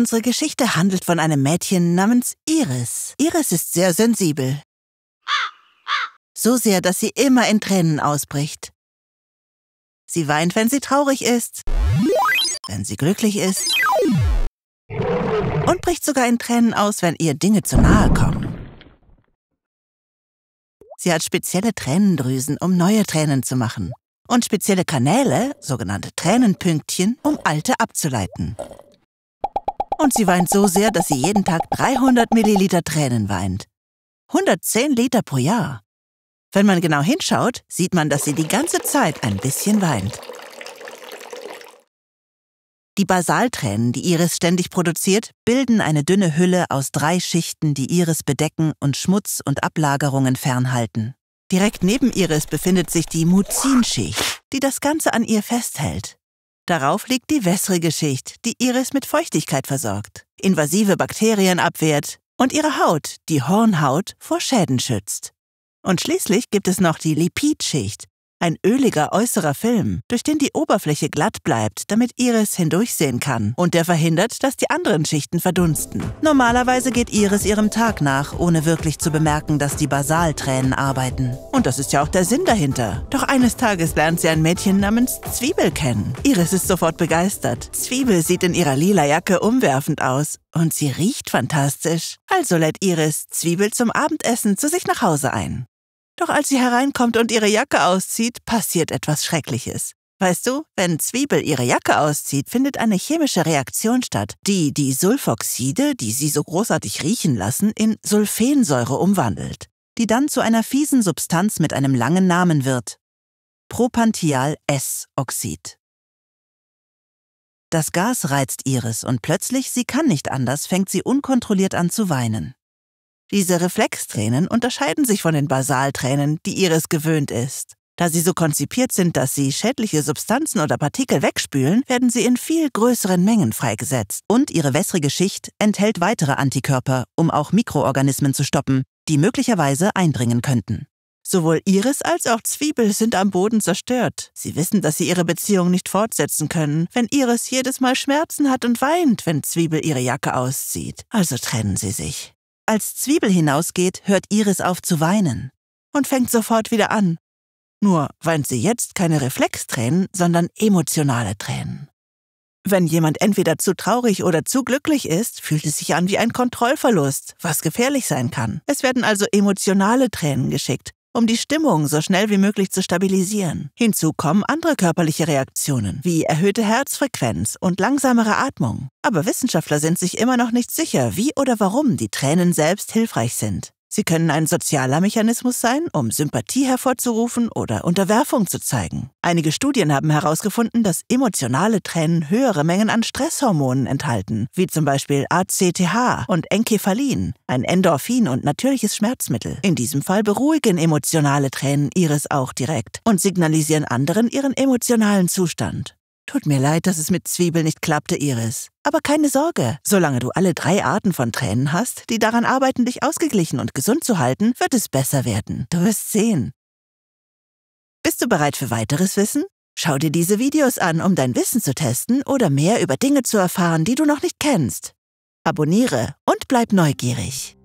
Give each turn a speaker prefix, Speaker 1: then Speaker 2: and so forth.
Speaker 1: Unsere Geschichte handelt von einem Mädchen namens Iris. Iris ist sehr sensibel. So sehr, dass sie immer in Tränen ausbricht. Sie weint, wenn sie traurig ist, wenn sie glücklich ist und bricht sogar in Tränen aus, wenn ihr Dinge zu nahe kommen. Sie hat spezielle Tränendrüsen, um neue Tränen zu machen und spezielle Kanäle, sogenannte Tränenpünktchen, um alte abzuleiten. Und sie weint so sehr, dass sie jeden Tag 300 Milliliter Tränen weint. 110 Liter pro Jahr. Wenn man genau hinschaut, sieht man, dass sie die ganze Zeit ein bisschen weint. Die Basaltränen, die Iris ständig produziert, bilden eine dünne Hülle aus drei Schichten, die Iris bedecken und Schmutz und Ablagerungen fernhalten. Direkt neben Iris befindet sich die Muzinschicht, die das Ganze an ihr festhält. Darauf liegt die wässrige Schicht, die Iris mit Feuchtigkeit versorgt, invasive Bakterien abwehrt und ihre Haut, die Hornhaut, vor Schäden schützt. Und schließlich gibt es noch die Lipidschicht, ein öliger äußerer Film, durch den die Oberfläche glatt bleibt, damit Iris hindurchsehen kann und der verhindert, dass die anderen Schichten verdunsten. Normalerweise geht Iris ihrem Tag nach, ohne wirklich zu bemerken, dass die Basaltränen arbeiten. Und das ist ja auch der Sinn dahinter. Doch eines Tages lernt sie ein Mädchen namens Zwiebel kennen. Iris ist sofort begeistert. Zwiebel sieht in ihrer lila Jacke umwerfend aus und sie riecht fantastisch. Also lädt Iris Zwiebel zum Abendessen zu sich nach Hause ein. Doch als sie hereinkommt und ihre Jacke auszieht, passiert etwas Schreckliches. Weißt du, wenn Zwiebel ihre Jacke auszieht, findet eine chemische Reaktion statt, die die Sulfoxide, die sie so großartig riechen lassen, in Sulfensäure umwandelt, die dann zu einer fiesen Substanz mit einem langen Namen wird. Propantial-S-Oxid. Das Gas reizt Iris und plötzlich, sie kann nicht anders, fängt sie unkontrolliert an zu weinen. Diese Reflextränen unterscheiden sich von den Basaltränen, die Iris gewöhnt ist. Da sie so konzipiert sind, dass sie schädliche Substanzen oder Partikel wegspülen, werden sie in viel größeren Mengen freigesetzt. Und ihre wässrige Schicht enthält weitere Antikörper, um auch Mikroorganismen zu stoppen, die möglicherweise eindringen könnten. Sowohl Iris als auch Zwiebel sind am Boden zerstört. Sie wissen, dass sie ihre Beziehung nicht fortsetzen können, wenn Iris jedes Mal Schmerzen hat und weint, wenn Zwiebel ihre Jacke auszieht. Also trennen sie sich. Als Zwiebel hinausgeht, hört Iris auf zu weinen und fängt sofort wieder an. Nur weint sie jetzt keine Reflextränen, sondern emotionale Tränen. Wenn jemand entweder zu traurig oder zu glücklich ist, fühlt es sich an wie ein Kontrollverlust, was gefährlich sein kann. Es werden also emotionale Tränen geschickt, um die Stimmung so schnell wie möglich zu stabilisieren. Hinzu kommen andere körperliche Reaktionen, wie erhöhte Herzfrequenz und langsamere Atmung. Aber Wissenschaftler sind sich immer noch nicht sicher, wie oder warum die Tränen selbst hilfreich sind. Sie können ein sozialer Mechanismus sein, um Sympathie hervorzurufen oder Unterwerfung zu zeigen. Einige Studien haben herausgefunden, dass emotionale Tränen höhere Mengen an Stresshormonen enthalten, wie zum Beispiel ACTH und Enkephalin, ein Endorphin und natürliches Schmerzmittel. In diesem Fall beruhigen emotionale Tränen ihres auch direkt und signalisieren anderen ihren emotionalen Zustand. Tut mir leid, dass es mit Zwiebel nicht klappte, Iris. Aber keine Sorge. Solange du alle drei Arten von Tränen hast, die daran arbeiten, dich ausgeglichen und gesund zu halten, wird es besser werden. Du wirst sehen. Bist du bereit für weiteres Wissen? Schau dir diese Videos an, um dein Wissen zu testen oder mehr über Dinge zu erfahren, die du noch nicht kennst. Abonniere und bleib neugierig.